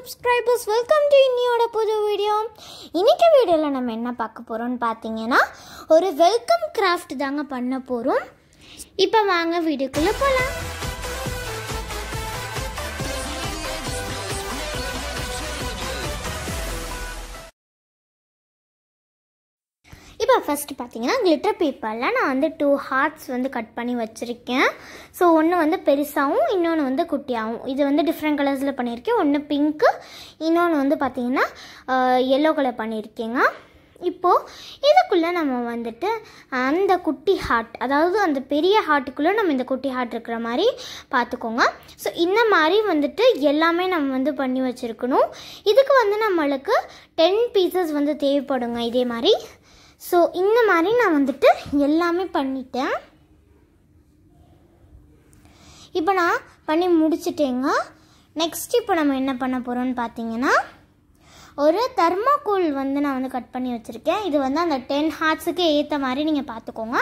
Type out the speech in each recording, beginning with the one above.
subscribers welcome to இன்னியோட புது video இன்றைக்கி வீடியோவில் நம்ம என்ன பார்க்க போகிறோம்னு பார்த்தீங்கன்னா ஒரு வெல்கம் கிராஃப்ட் தாங்க பண்ண போகிறோம் இப்போ வாங்க வீடியோக்குள்ளே போகலாம் இப்போ ஃபஸ்ட்டு பார்த்தீங்கன்னா கிளிட்டர் பேப்பரில் நான் வந்து டூ ஹார்ட்ஸ் வந்து கட் பண்ணி வச்சுருக்கேன் ஸோ ஒன்று வந்து பெருசாகவும் இன்னொன்று வந்து குட்டியாகவும் இது வந்து டிஃப்ரெண்ட் கலர்ஸில் பண்ணியிருக்கேன் ஒன்று பிங்க்கு இன்னொன்று வந்து பார்த்தீங்கன்னா எல்லோ கலர் பண்ணியிருக்கேங்க இப்போது இதுக்குள்ளே நம்ம வந்துட்டு அந்த குட்டி ஹார்ட் அதாவது அந்த பெரிய ஹார்ட்டுக்குள்ளே நம்ம இந்த குட்டி ஹார்ட் இருக்கிற மாதிரி பார்த்துக்கோங்க ஸோ இந்த மாதிரி வந்துட்டு எல்லாமே நம்ம வந்து பண்ணி வச்சுருக்கணும் இதுக்கு வந்து நம்மளுக்கு டென் பீசஸ் வந்து தேவைப்படுங்க இதே மாதிரி ஸோ இந்த மாதிரி நான் வந்துட்டு எல்லாமே பண்ணிட்டேன் இப்போ நான் பண்ணி முடிச்சிட்டேங்க நெக்ஸ்ட் இப்போ நம்ம என்ன பண்ண போகிறோம்னு பார்த்தீங்கன்னா ஒரு தர்மாக்கோல் வந்து நான் வந்து கட் பண்ணி வச்சுருக்கேன் இது வந்து அந்த டென் ஹார்ட்ஸுக்கு ஏற்ற மாதிரி நீங்கள் பார்த்துக்கோங்க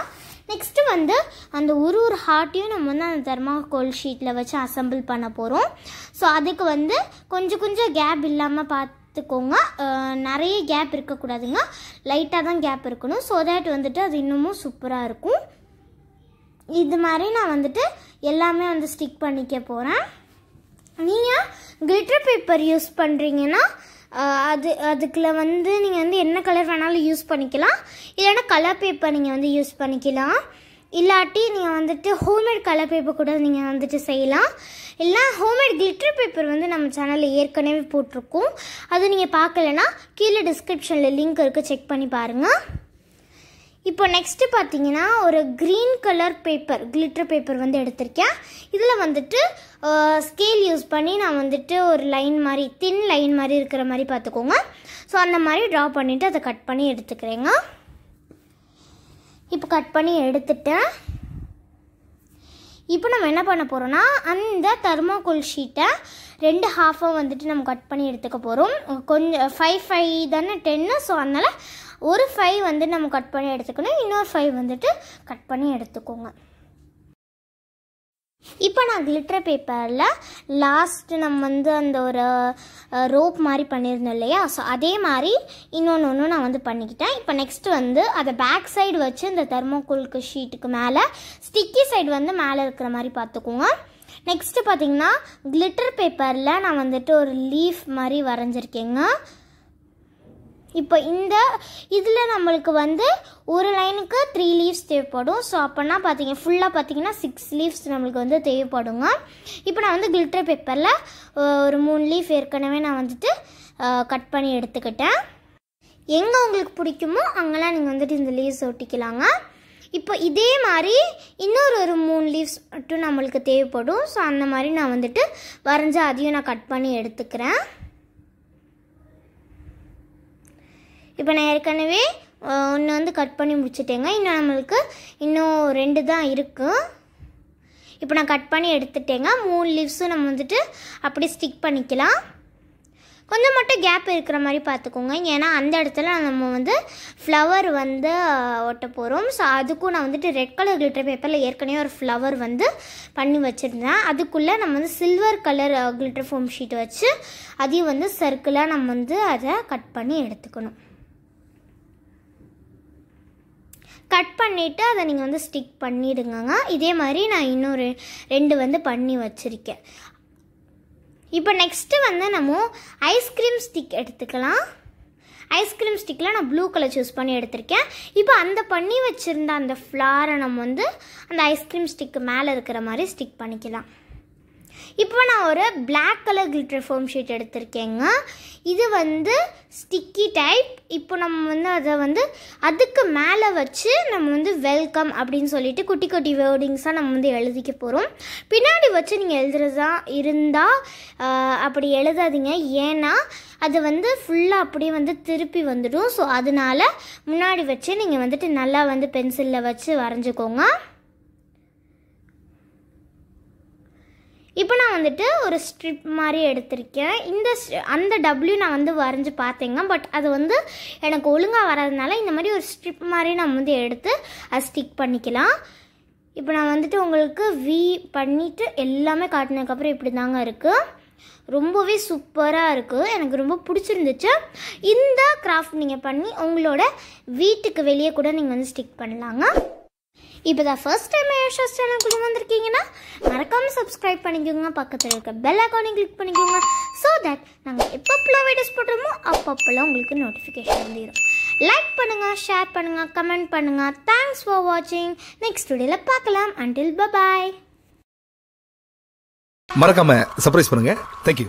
நெக்ஸ்ட்டு வந்து அந்த ஒரு ஒரு ஹார்ட்டையும் நம்ம வந்து அந்த தர்மாக்கோல் ஷீட்டில் வச்சு அசம்பிள் பண்ண போகிறோம் ஸோ அதுக்கு வந்து கொஞ்சம் கொஞ்சம் கேப் இல்லாமல் பார்த்து பார்த்துக்கோங்க நிறைய கேப் இருக்கக்கூடாதுங்க லைட்டாக தான் கேப் இருக்கணும் ஸோ தேட் வந்துட்டு அது இன்னமும் சூப்பராக இருக்கும் இது மாதிரி நான் வந்துட்டு எல்லாமே வந்து ஸ்டிக் பண்ணிக்க போகிறேன் நீங்கள் கிளிட்டர் பேப்பர் யூஸ் பண்ணுறீங்கன்னா அது அதுக்குள்ள வந்து நீங்கள் வந்து என்ன கலர் வேணாலும் யூஸ் பண்ணிக்கலாம் இல்லைன்னா கலர் பேப்பர் நீங்கள் வந்து யூஸ் பண்ணிக்கலாம் இல்லாட்டி நீங்கள் வந்துட்டு ஹோம்மேட் கலர் பேப்பர் கூட நீங்கள் வந்துட்டு செய்யலாம் இல்லைனா ஹோம்மேட் கிளிட்டர் பேப்பர் வந்து நம்ம சேனலில் ஏற்கனவே போட்டிருக்கோம் அது நீங்கள் பார்க்கலன்னா கீழே டிஸ்கிரிப்ஷனில் லிங்க் இருக்குது செக் பண்ணி பாருங்கள் இப்போ நெக்ஸ்ட்டு பார்த்தீங்கன்னா ஒரு green colour paper glitter paper வந்து எடுத்திருக்கேன் இதில் வந்துட்டு ஸ்கேல் யூஸ் பண்ணி நான் வந்துட்டு ஒரு லைன் மாதிரி தின் லைன் மாதிரி இருக்கிற மாதிரி பார்த்துக்கோங்க ஸோ அந்த மாதிரி ட்ரா பண்ணிவிட்டு அதை கட் பண்ணி எடுத்துக்கிறேங்க இப்போ கட் பண்ணி எடுத்துட்டேன் இப்போ நம்ம என்ன பண்ண போகிறோன்னா அந்த தர்மாக்கோல் ஷீட்டை ரெண்டு ஹாஃபாக வந்துட்டு நம்ம கட் பண்ணி எடுத்துக்க போகிறோம் கொஞ்சம் ஃபைவ் ஃபைவ் தானே டென்னு ஸோ அதனால் ஒரு ஃபைவ் வந்துட்டு நம்ம கட் பண்ணி எடுத்துக்கணும் இன்னொரு ஃபைவ் வந்துட்டு கட் பண்ணி எடுத்துக்கோங்க இப்போ நான் கிளிட்டர் பேப்பரில் லாஸ்ட்டு நம்ம வந்து அந்த ஒரு ரோப் மாதிரி பண்ணியிருந்தோம் இல்லையா ஸோ அதே மாதிரி இன்னொன்று ஒன்று நான் வந்து பண்ணிக்கிட்டேன் இப்போ நெக்ஸ்ட்டு வந்து அதை பேக் சைடு வச்சு இந்த தெர்மோகோலுக்கு ஷீட்டுக்கு மேலே ஸ்டிக்கி சைடு வந்து மேலே இருக்கிற மாதிரி பார்த்துக்குவோங்க நெக்ஸ்ட்டு பார்த்தீங்கன்னா கிளிட்டர் பேப்பரில் நான் வந்துட்டு ஒரு லீஃப் மாதிரி வரைஞ்சிருக்கேங்க இப்போ இந்த இதில் நம்மளுக்கு வந்து ஒரு லைனுக்கு த்ரீ லீவ்ஸ் தேவைப்படும் ஸோ அப்போனா பார்த்தீங்க ஃபுல்லாக பார்த்தீங்கன்னா சிக்ஸ் லீவ்ஸ் நம்மளுக்கு வந்து தேவைப்படுங்க இப்போ நான் வந்து கில்ட்ரு பேப்பரில் ஒரு மூணு லீஃப் ஏற்கனவே நான் வந்துட்டு கட் பண்ணி எடுத்துக்கிட்டேன் எங்கே உங்களுக்கு பிடிக்குமோ அங்கெல்லாம் நீங்கள் வந்துட்டு இந்த லீவ்ஸ் ஒட்டிக்கலாங்க இப்போ இதே மாதிரி இன்னொரு ஒரு மூணு லீவ்ஸ் மட்டும் நம்மளுக்கு தேவைப்படும் ஸோ அந்த மாதிரி நான் வந்துட்டு வரைஞ்ச அதையும் நான் கட் பண்ணி எடுத்துக்கிறேன் இப்போ நான் ஏற்கனவே ஒன்று வந்து கட் பண்ணி முடிச்சிட்டேங்க இன்னும் நம்மளுக்கு இன்னும் ரெண்டு தான் இருக்குது இப்போ நான் கட் பண்ணி எடுத்துட்டேங்க மூணு லீவ்ஸும் நம்ம வந்துட்டு அப்படியே ஸ்டிக் பண்ணிக்கலாம் கொஞ்சம் மட்டும் கேப் இருக்கிற மாதிரி பார்த்துக்கோங்க ஏன்னா அந்த இடத்துல நம்ம வந்து ஃப்ளவர் வந்து ஒட்ட போகிறோம் ஸோ அதுக்கும் நான் வந்துட்டு ரெட் கலர் கிளிட்டர் பேப்பரில் ஏற்கனவே ஒரு ஃப்ளவர் வந்து பண்ணி வச்சுருந்தேன் அதுக்குள்ளே நம்ம வந்து silver colour glitter foam sheet வச்சு அதையும் வந்து சர்க்கிளாக நம்ம வந்து அதை கட் பண்ணி எடுத்துக்கணும் கட் பண்ணிவிட்டு அதை நீங்கள் வந்து ஸ்டிக் பண்ணிடுங்கங்க இதே மாதிரி நான் இன்னொரு ரெண்டு வந்து பண்ணி வச்சுருக்கேன் இப்போ நெக்ஸ்ட்டு வந்து நம்ம ஐஸ்கிரீம் ஸ்டிக் எடுத்துக்கலாம் ஐஸ்கிரீம் ஸ்டிக்கில் நான் ப்ளூ கலர் சூஸ் பண்ணி எடுத்திருக்கேன் இப்போ அந்த பண்ணி வச்சுருந்த அந்த ஃப்ளாரை நம்ம வந்து அந்த ஐஸ்கிரீம் ஸ்டிக்கு மேலே இருக்கிற மாதிரி ஸ்டிக் பண்ணிக்கலாம் இப்போ நான் ஒரு black colour glitter foam sheet எடுத்திருக்கேங்க இது வந்து ஸ்டிக்கி டைப் இப்போ நம்ம வந்து அதை வந்து அதுக்கு மேலே வச்சு நம்ம வந்து வெல்கம் அப்படின்னு சொல்லிட்டு குட்டி குட்டி வேர்டிங்ஸாக நம்ம வந்து எழுதிக்க போகிறோம் பின்னாடி வச்சு நீங்கள் எழுதுறதா இருந்தால் அப்படி எழுதாதீங்க ஏன்னா அது வந்து ஃபுல்லாக அப்படியே வந்து திருப்பி வந்துடும் ஸோ அதனால் முன்னாடி வச்சு நீங்கள் வந்துட்டு நல்லா வந்து பென்சிலில் வச்சு வரைஞ்சிக்கோங்க இப்போ நான் வந்துட்டு ஒரு ஸ்ட்ரிப் மாதிரி எடுத்திருக்கேன் இந்த அந்த டபிள்யூ நான் வந்து வரைஞ்சி பார்த்தேங்க பட் அது வந்து எனக்கு ஒழுங்காக வராதனால இந்த மாதிரி ஒரு ஸ்ட்ரிப் மாதிரி நம்ம வந்து எடுத்து அதை ஸ்டிக் பண்ணிக்கலாம் இப்போ நான் வந்துட்டு உங்களுக்கு வி பண்ணிவிட்டு எல்லாமே காட்டினதுக்கப்புறம் இப்படி தாங்க இருக்குது ரொம்பவே சூப்பராக இருக்குது எனக்கு ரொம்ப பிடிச்சிருந்துச்சு இந்த கிராஃப்ட் நீங்கள் பண்ணி உங்களோட வீட்டுக்கு வெளியே கூட நீங்கள் வந்து ஸ்டிக் பண்ணலாங்க இப்போ தான் ஃபர்ஸ்ட் டைம் யோஷாஸ் சேனலுக்குள்ளே வந்திருக்கீங்கன்னா மறக்காமல் சப்ஸ்கிரைப் பண்ணிக்கோங்க பக்கத்தில் இருக்க பெல் அக்கௌண்டையும் கிளிக் பண்ணிக்கோங்க ஸோ தட் நாங்கள் எப்பப்போலாம் வீடியோஸ் போடுறோமோ அப்பப்போலாம் உங்களுக்கு நோட்டிஃபிகேஷன் வந்துடும் லைக் பண்ணுங்கள் ஷேர் பண்ணுங்கள் கமெண்ட் பண்ணுங்கள் தேங்க்ஸ் ஃபார் வாட்சிங் நெக்ஸ்ட் வீடியோவில் பார்க்கலாம் அண்டில் பபாய் மறக்காமல் சர்ப்ரைஸ் பண்ணுங்கள் தேங்க்யூ